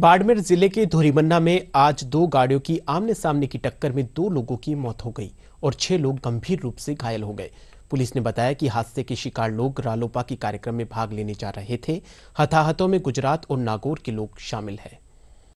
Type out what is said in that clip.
बाड़मेर जिले के धोरीमन्ना में आज दो गाड़ियों की आमने सामने की टक्कर में दो लोगों की मौत हो गई और छह लोग गंभीर रूप से घायल हो गए पुलिस ने बताया कि हादसे के शिकार लोग रालोपा के कार्यक्रम में भाग लेने जा रहे थे हताहतों में गुजरात और नागौर के लोग शामिल हैं